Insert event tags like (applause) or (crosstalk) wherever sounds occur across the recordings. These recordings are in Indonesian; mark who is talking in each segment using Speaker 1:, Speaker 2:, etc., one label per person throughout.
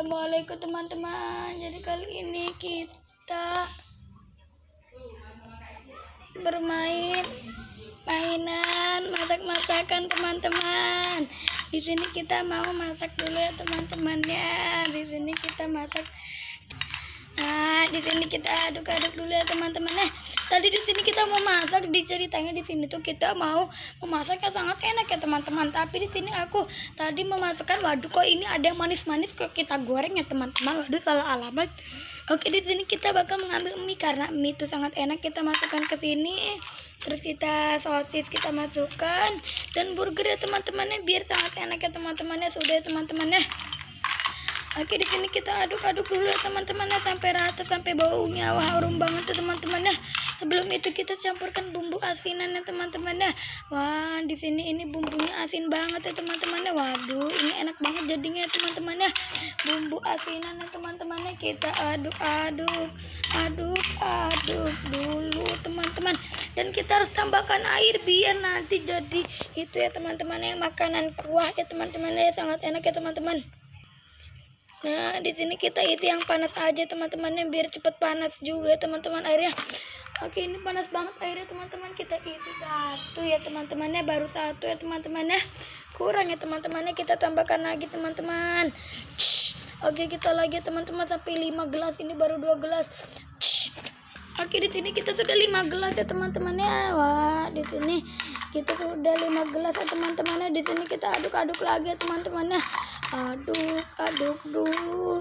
Speaker 1: Assalamualaikum teman-teman Jadi kali ini kita Bermain Mainan Masak-masakan teman-teman Di sini kita mau masak dulu ya teman-teman ya Di sini kita masak Nah, di sini kita aduk-aduk dulu ya teman-teman. Nah, tadi di sini kita mau masak, diceritanya di sini tuh kita mau memasaknya sangat enak ya teman-teman. Tapi di sini aku tadi memasukkan waduh kok ini ada yang manis-manis kok kita goreng ya teman-teman. Waduh salah alamat. Oke, di sini kita bakal mengambil mie karena mie itu sangat enak kita masukkan ke sini. Terus kita sosis kita masukkan dan burger ya teman-temannya biar sangat enak ya teman-temannya. Sudah ya teman-temannya. Oke di sini kita aduk-aduk dulu ya, teman-teman ya sampai rata sampai baunya wah harum banget tuh ya, teman-teman ya. Sebelum itu kita campurkan bumbu asinan ya teman-teman ya. Wah di sini ini bumbunya asin banget ya teman-teman ya. Waduh ini enak banget jadinya ya, teman-teman ya. Bumbu asinan ya teman-teman ya kita aduk-aduk aduk-aduk dulu teman-teman dan kita harus tambahkan air biar nanti jadi itu ya teman-teman ya makanan kuah ya teman-teman ya sangat enak ya teman-teman. Nah, di sini kita isi yang panas aja teman-temannya biar cepat panas juga teman-teman airnya. Oke, ini panas banget airnya teman-teman. Kita isi satu ya teman-temannya, baru satu ya teman-temannya. Kurang ya teman-temannya, kita tambahkan lagi teman-teman. Oke, kita lagi teman-teman sampai 5 gelas. Ini baru 2 gelas. Oke, di sini kita sudah 5 gelas ya teman-temannya. Wah, di sini kita sudah 5 gelas ya teman-temannya. Di sini kita aduk-aduk lagi ya teman-temannya aduk aduk dulu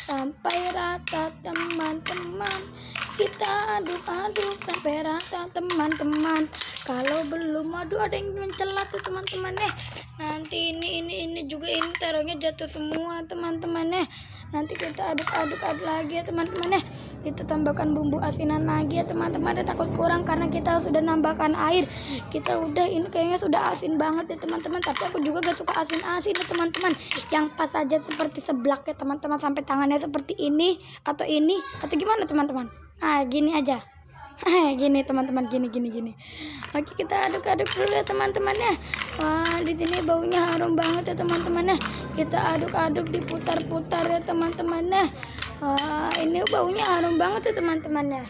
Speaker 1: sampai rata teman-teman kita aduk aduk sampai rata teman-teman kalau belum aduh ada yang mencelat tuh teman-teman eh nanti ini ini ini juga ini taruhnya jatuh semua teman-teman eh nanti kita aduk-aduk-aduk lagi ya teman-teman ya kita tambahkan bumbu asinan lagi ya teman-teman ada eh. takut kurang karena kita sudah nambahkan air kita udah ini kayaknya sudah asin banget ya teman-teman tapi aku juga gak suka asin-asin ya teman-teman yang pas aja seperti seblak ya teman-teman sampai tangannya seperti ini atau ini atau gimana teman-teman nah gini aja (laughs) gini teman-teman gini gini gini oke kita aduk-aduk dulu ya teman-teman ya wah di sini baunya harum banget ya teman-teman ya kita aduk-aduk diputar-putar ya teman-teman ya wah ini baunya harum banget ya teman-teman ya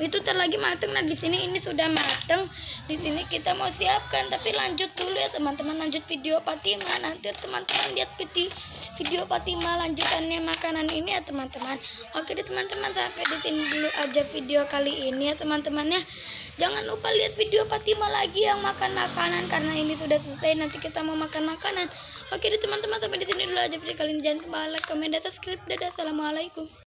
Speaker 1: itu terlagi mateng nah di sini ini sudah mateng di sini kita mau siapkan tapi lanjut dulu ya teman-teman lanjut video Fatima nanti teman-teman lihat peti video Fatima lanjutannya makanan ini ya teman-teman oke deh teman-teman sampai di sini dulu aja video kali ini ya teman-temannya jangan lupa lihat video Fatima lagi yang makan makanan karena ini sudah selesai nanti kita mau makan makanan oke deh teman-teman sampai di sini dulu aja video kali ini jangan lupa like comment dan subscribe dadah assalamualaikum